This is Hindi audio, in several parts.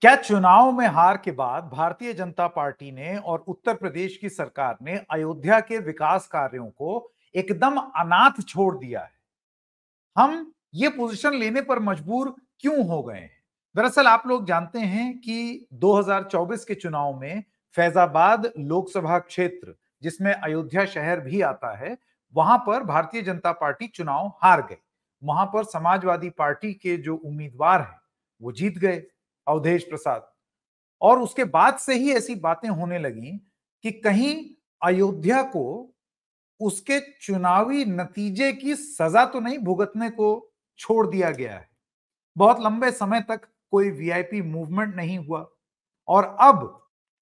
क्या चुनाव में हार के बाद भारतीय जनता पार्टी ने और उत्तर प्रदेश की सरकार ने अयोध्या के विकास कार्यों को एकदम अनाथ छोड़ दिया है हम ये पोजीशन लेने पर मजबूर क्यों हो गए हैं दरअसल आप लोग जानते हैं कि 2024 के चुनाव में फैजाबाद लोकसभा क्षेत्र जिसमें अयोध्या शहर भी आता है वहां पर भारतीय जनता पार्टी चुनाव हार गई वहां पर समाजवादी पार्टी के जो उम्मीदवार हैं वो जीत गए अवधेश प्रसाद और उसके बाद से ही ऐसी बातें होने लगी कि कहीं अयोध्या को उसके चुनावी नतीजे की सजा तो नहीं भुगतने को छोड़ दिया गया है बहुत लंबे समय तक कोई वीआईपी मूवमेंट नहीं हुआ और अब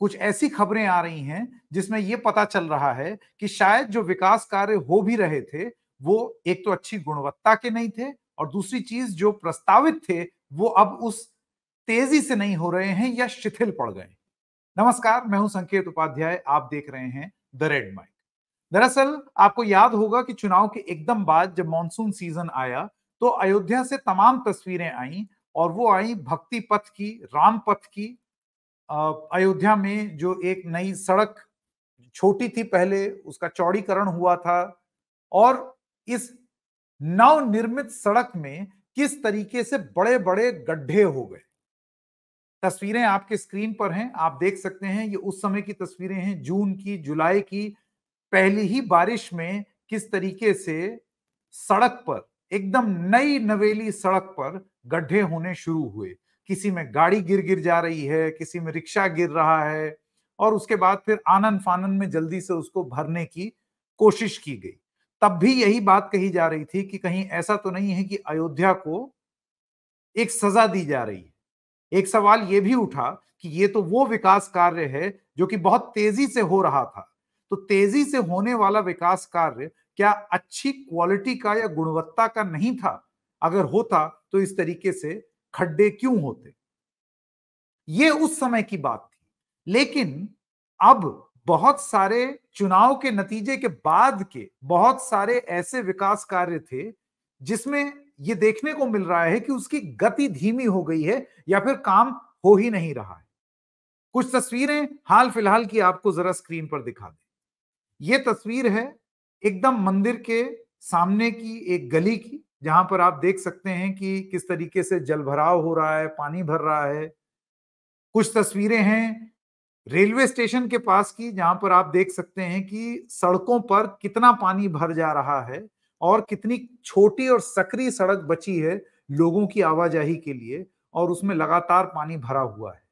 कुछ ऐसी खबरें आ रही हैं जिसमें यह पता चल रहा है कि शायद जो विकास कार्य हो भी रहे थे वो एक तो अच्छी गुणवत्ता के नहीं थे और दूसरी चीज जो प्रस्तावित थे वो अब उस तेजी से नहीं हो रहे हैं या शिथिल पड़ गए नमस्कार मैं हूं संकेत उपाध्याय आप देख रहे हैं द रेड माइक दरअसल आपको याद होगा कि चुनाव के एकदम बाद जब मानसून सीजन आया तो अयोध्या से तमाम तस्वीरें आई और वो आई भक्ति पथ की राम पथ की अयोध्या में जो एक नई सड़क छोटी थी पहले उसका चौड़ीकरण हुआ था और इस नवनिर्मित सड़क में किस तरीके से बड़े बड़े गड्ढे हो गए तस्वीरें आपके स्क्रीन पर हैं आप देख सकते हैं ये उस समय की तस्वीरें हैं जून की जुलाई की पहली ही बारिश में किस तरीके से सड़क पर एकदम नई नवेली सड़क पर गड्ढे होने शुरू हुए किसी में गाड़ी गिर गिर जा रही है किसी में रिक्शा गिर रहा है और उसके बाद फिर आनंद फानन में जल्दी से उसको भरने की कोशिश की गई तब भी यही बात कही जा रही थी कि कहीं ऐसा तो नहीं है कि अयोध्या को एक सजा दी जा रही है एक सवाल ये भी उठा कि ये तो वो विकास कार्य है जो कि बहुत तेजी से हो रहा था तो तेजी से होने वाला विकास कार्य क्या अच्छी क्वालिटी का या गुणवत्ता का नहीं था अगर होता तो इस तरीके से खड्डे क्यों होते ये उस समय की बात थी लेकिन अब बहुत सारे चुनाव के नतीजे के बाद के बहुत सारे ऐसे विकास कार्य थे जिसमें ये देखने को मिल रहा है कि उसकी गति धीमी हो गई है या फिर काम हो ही नहीं रहा है कुछ तस्वीरें हाल फिलहाल की आपको जरा स्क्रीन पर दिखा दें ये तस्वीर है एकदम मंदिर के सामने की एक गली की जहां पर आप देख सकते हैं कि किस तरीके से जल भराव हो रहा है पानी भर रहा है कुछ तस्वीरें हैं रेलवे स्टेशन के पास की जहां पर आप देख सकते हैं कि सड़कों पर कितना पानी भर जा रहा है और कितनी छोटी और सक्रिय सड़क बची है लोगों की आवाजाही के लिए और उसमें लगातार पानी भरा हुआ है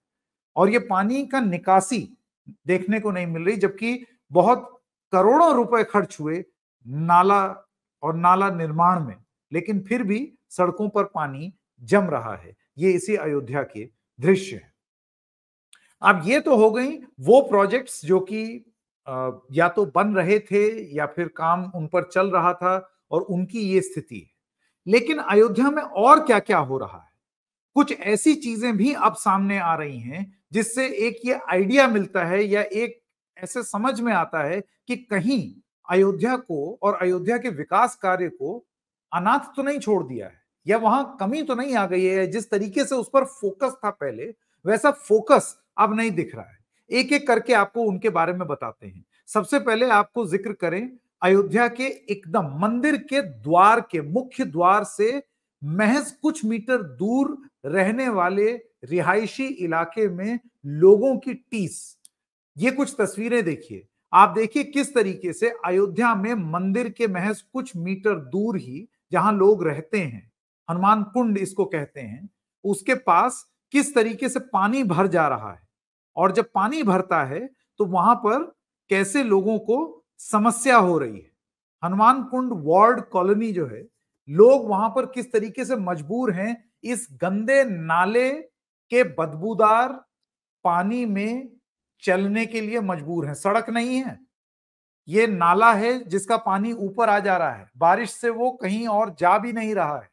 और ये पानी का निकासी देखने को नहीं मिल रही जबकि बहुत करोड़ों रुपए खर्च हुए नाला और नाला निर्माण में लेकिन फिर भी सड़कों पर पानी जम रहा है ये इसी अयोध्या के दृश्य है अब ये तो हो गई वो प्रोजेक्ट्स जो कि या तो बन रहे थे या फिर काम उन पर चल रहा था और उनकी ये स्थिति है लेकिन अयोध्या में और क्या क्या हो रहा है कुछ ऐसी चीजें भी अब सामने आ रही हैं जिससे एक ये आइडिया मिलता है या एक ऐसे समझ में आता है कि कहीं अयोध्या को और अयोध्या के विकास कार्य को अनाथ तो नहीं छोड़ दिया है या वहां कमी तो नहीं आ गई है जिस तरीके से उस पर फोकस था पहले वैसा फोकस अब नहीं दिख रहा है एक एक करके आपको उनके बारे में बताते हैं सबसे पहले आपको जिक्र करें अयोध्या के एकदम मंदिर के द्वार के मुख्य द्वार से महज कुछ मीटर दूर रहने वाले रिहायशी इलाके में लोगों की टीस ये कुछ तस्वीरें देखिए आप देखिए किस तरीके से अयोध्या में मंदिर के महज कुछ मीटर दूर ही जहां लोग रहते हैं हनुमान कुंड इसको कहते हैं उसके पास किस तरीके से पानी भर जा रहा है और जब पानी भरता है तो वहां पर कैसे लोगों को समस्या हो रही है हनुमान कुंड वार्ड कॉलोनी जो है लोग वहां पर किस तरीके से मजबूर हैं इस गंदे नाले के बदबूदार पानी में चलने के लिए मजबूर हैं सड़क नहीं है ये नाला है जिसका पानी ऊपर आ जा रहा है बारिश से वो कहीं और जा भी नहीं रहा है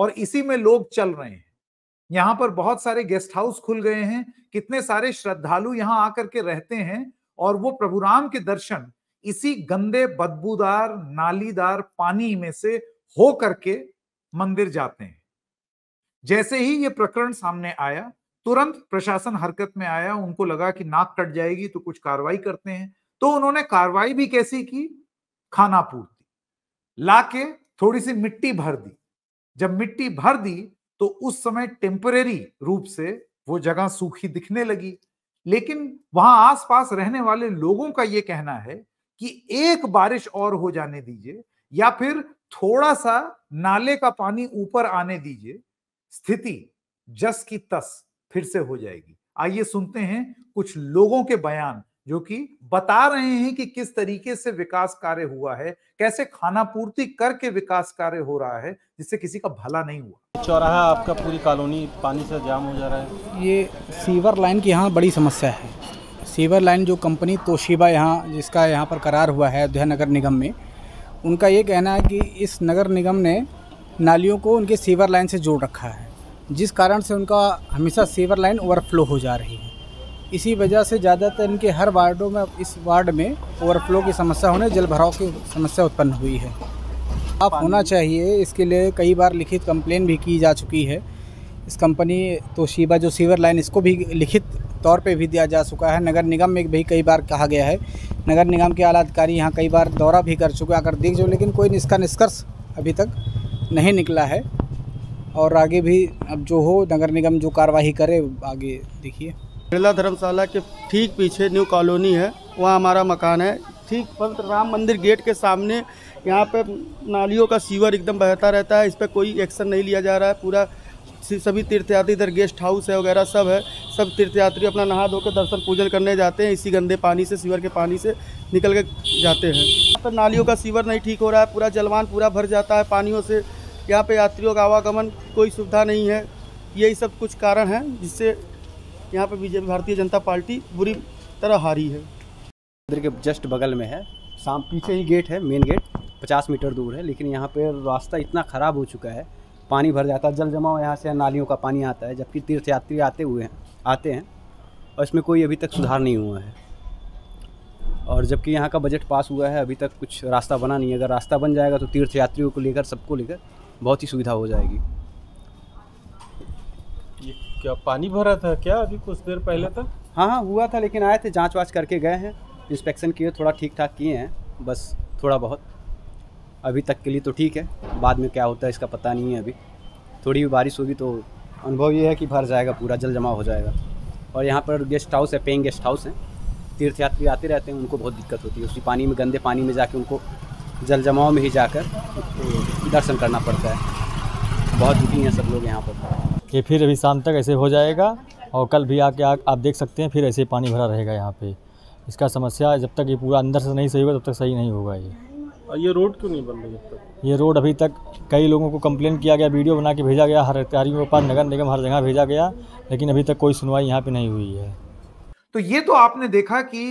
और इसी में लोग चल रहे हैं यहां पर बहुत सारे गेस्ट हाउस खुल गए हैं कितने सारे श्रद्धालु यहाँ आकर के रहते हैं और वो प्रभु राम के दर्शन इसी गंदे बदबूदार नालीदार पानी में से हो करके मंदिर जाते हैं जैसे ही ये प्रकरण सामने आया तुरंत प्रशासन हरकत में आया उनको लगा कि नाक कट जाएगी तो कुछ कार्रवाई करते हैं तो उन्होंने कार्रवाई भी कैसी की खाना पूर्ति लाके थोड़ी सी मिट्टी भर दी जब मिट्टी भर दी तो उस समय टेम्परेरी रूप से वो जगह सूखी दिखने लगी लेकिन वहां आसपास रहने वाले लोगों का ये कहना है कि एक बारिश और हो जाने दीजिए या फिर थोड़ा सा नाले का पानी ऊपर आने दीजिए स्थिति जस की तस फिर से हो जाएगी आइए सुनते हैं कुछ लोगों के बयान जो कि बता रहे हैं कि किस तरीके से विकास कार्य हुआ है कैसे खाना पूर्ति करके विकास कार्य हो रहा है जिससे किसी का भला नहीं हुआ चौराहा आपका पूरी कॉलोनी पानी से जाम हो जा रहा है ये सीवर लाइन की यहाँ बड़ी समस्या है सीवर लाइन जो कंपनी तोशिबा यहाँ जिसका यहाँ पर करार हुआ है अयोध्या नगर निगम में उनका ये कहना है कि इस नगर निगम ने नालियों को उनके सीवर लाइन से जोड़ रखा है जिस कारण से उनका हमेशा सीवर लाइन ओवरफ्लो हो जा रही है इसी वजह से ज़्यादातर इनके हर वार्डों में इस वार्ड में ओवरफ्लो की समस्या होने जल भराव की समस्या उत्पन्न हुई है आप होना चाहिए इसके लिए कई बार लिखित कंप्लेन भी की जा चुकी है इस कंपनी तोशीबा जो सीवर लाइन इसको भी लिखित तौर पे भी दिया जा चुका है नगर निगम में भी कई बार कहा गया है नगर निगम के आला अधिकारी यहाँ कई बार दौरा भी कर चुके हैं अगर देख जो लेकिन कोई इसका निष्कर्ष अभी तक नहीं निकला है और आगे भी अब जो हो नगर निगम जो कार्यवाही करे आगे देखिए बिरला धर्मशाला के ठीक पीछे न्यू कॉलोनी है वहाँ हमारा मकान है ठीक पंत राम मंदिर गेट के सामने यहाँ पे नालियों का सीवर एकदम बहता रहता है इस पर कोई एक्शन नहीं लिया जा रहा है पूरा सभी तीर्थयात्री इधर गेस्ट हाउस है वगैरह सब है सब तीर्थयात्री अपना नहा धो के दर्शन पूजन करने जाते हैं इसी गंदे पानी से सीवर के पानी से निकल के जाते हैं यहाँ पर नालियों का सीवर नहीं ठीक हो रहा है पूरा जलवान पूरा भर जाता है पानियों से यहाँ पर यात्रियों का आवागमन कोई सुविधा नहीं है यही सब कुछ कारण है जिससे यहाँ पर बीजेपी भारतीय जनता पार्टी बुरी तरह हारी है मंदिर के जस्ट बगल में है शाम पीछे ही गेट है मेन गेट पचास मीटर दूर है लेकिन यहाँ पर रास्ता इतना ख़राब हो चुका है पानी भर जाता है जल जमाव यहाँ से नालियों का पानी आता है जबकि तीर्थयात्री आते हुए हैं आते हैं और इसमें कोई अभी तक सुधार नहीं हुआ है और जबकि यहाँ का बजट पास हुआ है अभी तक कुछ रास्ता बना नहीं है अगर रास्ता बन जाएगा तो तीर्थयात्रियों को लेकर सबको लेकर बहुत ही सुविधा हो जाएगी ये क्या पानी भरा था क्या अभी कुछ देर पहले तक हाँ हाँ हुआ था लेकिन आए थे जाँच वाँच करके गए हैं इंस्पेक्शन किए थोड़ा ठीक ठाक किए हैं बस थोड़ा बहुत अभी तक के लिए तो ठीक है बाद में क्या होता है इसका पता नहीं है अभी थोड़ी भी बारिश होगी तो अनुभव ये है कि भर जाएगा पूरा जल जमा हो जाएगा और यहाँ पर गेस्ट हाउस है पेइंग गेस्ट हाउस हैं तीर्थयात्री आते रहते हैं उनको बहुत दिक्कत होती है उसी पानी में गंदे पानी में जाके उनको जल जमाव में ही जाकर दर्शन करना पड़ता है बहुत दुखी हैं सब लोग यहाँ पर कि फिर अभी शाम तक ऐसे हो जाएगा और कल भी आके आ, आप देख सकते हैं फिर ऐसे पानी भरा रहेगा यहाँ पे इसका समस्या जब तक ये पूरा अंदर से नहीं सही होगा तब तक सही नहीं होगा ये ये रोड क्यों नहीं बन रही तक ये रोड अभी तक कई लोगों को कंप्लेन किया गया वीडियो बना के भेजा गया हर अधिकारियों के पास नगर निगम हर जगह भेजा गया लेकिन अभी तक कोई सुनवाई यहाँ पे नहीं हुई है तो ये तो आपने देखा कि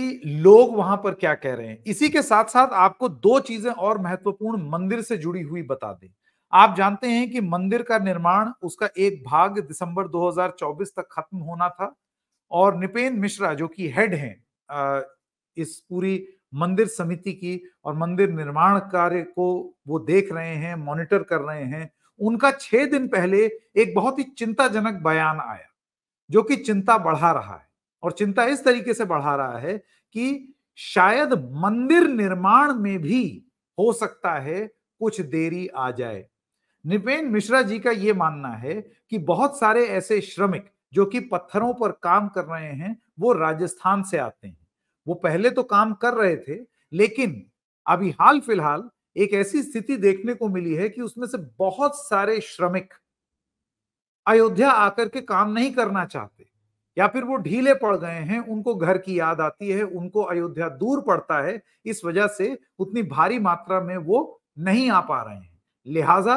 लोग वहां पर क्या कह रहे हैं इसी के साथ साथ आपको दो चीजें और महत्वपूर्ण मंदिर से जुड़ी हुई बता दें आप जानते हैं कि मंदिर का निर्माण उसका एक भाग दिसंबर 2024 तक खत्म होना था और निपेन मिश्रा जो कि हेड हैं इस पूरी मंदिर समिति की और मंदिर निर्माण कार्य को वो देख रहे हैं मॉनिटर कर रहे हैं उनका छह दिन पहले एक बहुत ही चिंताजनक बयान आया जो कि चिंता बढ़ा रहा है और चिंता इस तरीके से बढ़ा रहा है कि शायद मंदिर निर्माण में भी हो सकता है कुछ देरी आ जाए निपेन मिश्रा जी का ये मानना है कि बहुत सारे ऐसे श्रमिक जो कि पत्थरों पर काम कर रहे हैं वो राजस्थान से आते हैं वो पहले तो काम कर रहे थे लेकिन अभी हाल फिलहाल एक ऐसी स्थिति देखने को मिली है कि उसमें से बहुत सारे श्रमिक अयोध्या आकर के काम नहीं करना चाहते या फिर वो ढीले पड़ गए हैं उनको घर की याद आती है उनको अयोध्या दूर पड़ता है इस वजह से उतनी भारी मात्रा में वो नहीं आ पा रहे हैं लिहाजा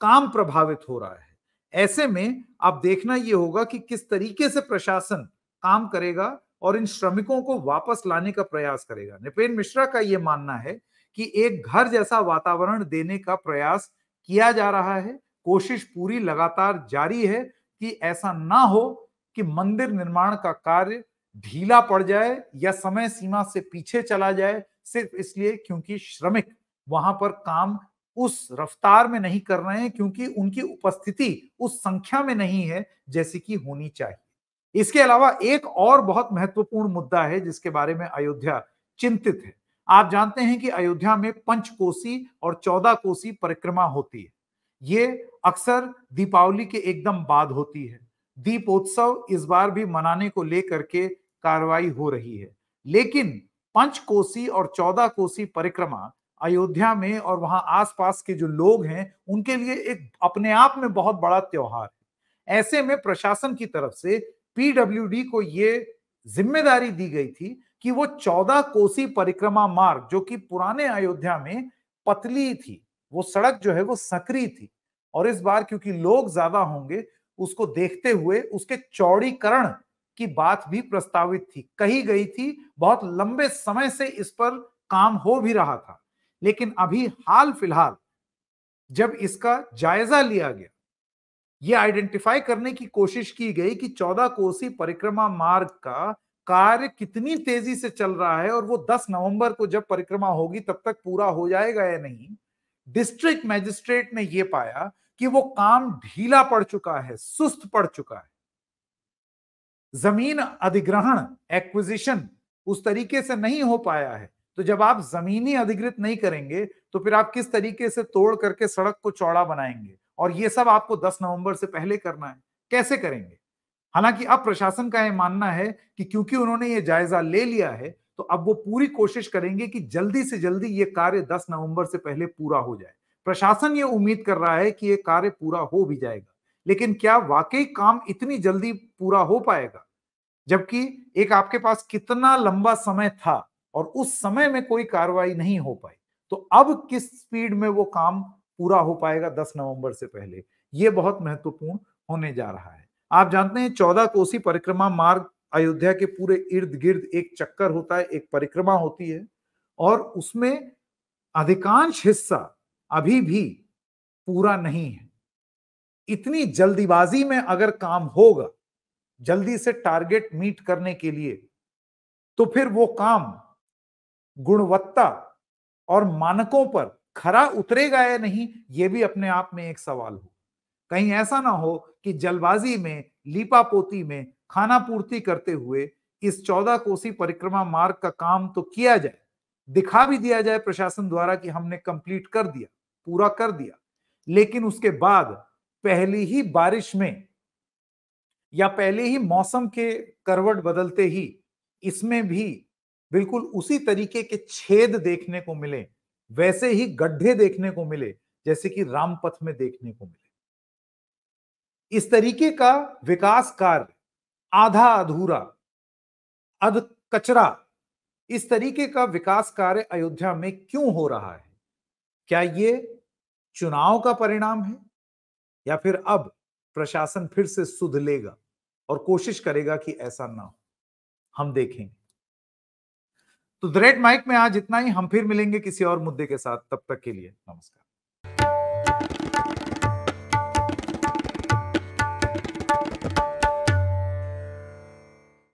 काम प्रभावित हो रहा है ऐसे में अब देखना ये होगा कि किस तरीके से प्रशासन काम करेगा और इन श्रमिकों को वापस लाने का प्रयास करेगा नृपेन मिश्रा का ये मानना है कि एक घर जैसा वातावरण देने का प्रयास किया जा रहा है कोशिश पूरी लगातार जारी है कि ऐसा ना हो कि मंदिर निर्माण का कार्य ढीला पड़ जाए या समय सीमा से पीछे चला जाए सिर्फ इसलिए क्योंकि श्रमिक वहां पर काम उस रफ्तार में नहीं कर रहे हैं क्योंकि उनकी उपस्थिति उस संख्या में नहीं है जैसी कि होनी चाहिए इसके अलावा एक और बहुत महत्वपूर्ण मुद्दा है जिसके बारे में अयोध्या चिंतित है आप जानते हैं कि अयोध्या में पंच कोसी और चौदह कोसी परिक्रमा होती है ये अक्सर दीपावली के एकदम बाद होती है दीपोत्सव इस बार भी मनाने को लेकर के कार्रवाई हो रही है लेकिन पंच कोसी और चौदह कोसी परिक्रमा अयोध्या में और वहां आसपास के जो लोग हैं उनके लिए एक अपने आप में बहुत बड़ा त्योहार है ऐसे में प्रशासन की तरफ से पीडब्ल्यू को ये जिम्मेदारी दी गई थी कि वो चौदह कोसी परिक्रमा मार्ग जो कि पुराने अयोध्या में पतली थी वो सड़क जो है वो सक्रिय थी और इस बार क्योंकि लोग ज्यादा होंगे उसको देखते हुए उसके चौड़ीकरण की बात भी प्रस्तावित थी कही गई थी बहुत लंबे समय से इस पर काम हो भी रहा था लेकिन अभी हाल फिलहाल जब इसका जायजा लिया गया ये आइडेंटिफाई करने की कोशिश की गई कि चौदह कोसी परिक्रमा मार्ग का कार्य कितनी तेजी से चल रहा है और वो 10 नवंबर को जब परिक्रमा होगी तब तक पूरा हो जाएगा या नहीं डिस्ट्रिक्ट मैजिस्ट्रेट ने यह पाया कि वो काम ढीला पड़ चुका है सुस्त पड़ चुका है जमीन अधिग्रहण एक्विजिशन उस तरीके से नहीं हो पाया है तो जब आप जमीनी अधिग्रहित नहीं करेंगे तो फिर आप किस तरीके से तोड़ करके सड़क को चौड़ा बनाएंगे और ये सब आपको 10 नवंबर से पहले करना है कैसे करेंगे हालांकि अब प्रशासन का यह मानना है कि क्योंकि उन्होंने ये जायजा ले लिया है तो अब वो पूरी कोशिश करेंगे कि जल्दी से जल्दी ये कार्य 10 नवंबर से पहले पूरा हो जाए प्रशासन ये उम्मीद कर रहा है कि ये कार्य पूरा हो भी जाएगा लेकिन क्या वाकई काम इतनी जल्दी पूरा हो पाएगा जबकि एक आपके पास कितना लंबा समय था और उस समय में कोई कार्रवाई नहीं हो पाई तो अब किस स्पीड में वो काम पूरा हो पाएगा 10 नवंबर से पहले ये बहुत महत्वपूर्ण होने जा रहा है आप जानते हैं चौदह कोसी परिक्रमा मार्ग अयोध्या के पूरे इर्द गिर्द एक चक्कर होता है एक परिक्रमा होती है और उसमें अधिकांश हिस्सा अभी भी पूरा नहीं है इतनी जल्दीबाजी में अगर काम होगा जल्दी से टारगेट मीट करने के लिए तो फिर वो काम गुणवत्ता और मानकों पर खरा उतरेगा या नहीं ये भी अपने आप में एक सवाल हो कहीं ऐसा ना हो कि जलबाजी में लीपापोती में खाना पूर्ति करते हुए इस चौदह कोसी परिक्रमा मार्ग का काम तो किया जाए दिखा भी दिया जाए प्रशासन द्वारा कि हमने कंप्लीट कर दिया पूरा कर दिया लेकिन उसके बाद पहली ही बारिश में या पहले ही मौसम के करवट बदलते ही इसमें भी बिल्कुल उसी तरीके के छेद देखने को मिले वैसे ही गड्ढे देखने को मिले जैसे कि रामपथ में देखने को मिले इस तरीके का विकास कार्य आधा अधूरा अध कचरा इस तरीके का विकास कार्य अयोध्या में क्यों हो रहा है क्या ये चुनाव का परिणाम है या फिर अब प्रशासन फिर से सुध लेगा और कोशिश करेगा कि ऐसा ना हो हम देखेंगे तो द माइक में आज इतना ही हम फिर मिलेंगे किसी और मुद्दे के साथ तब तक के लिए नमस्कार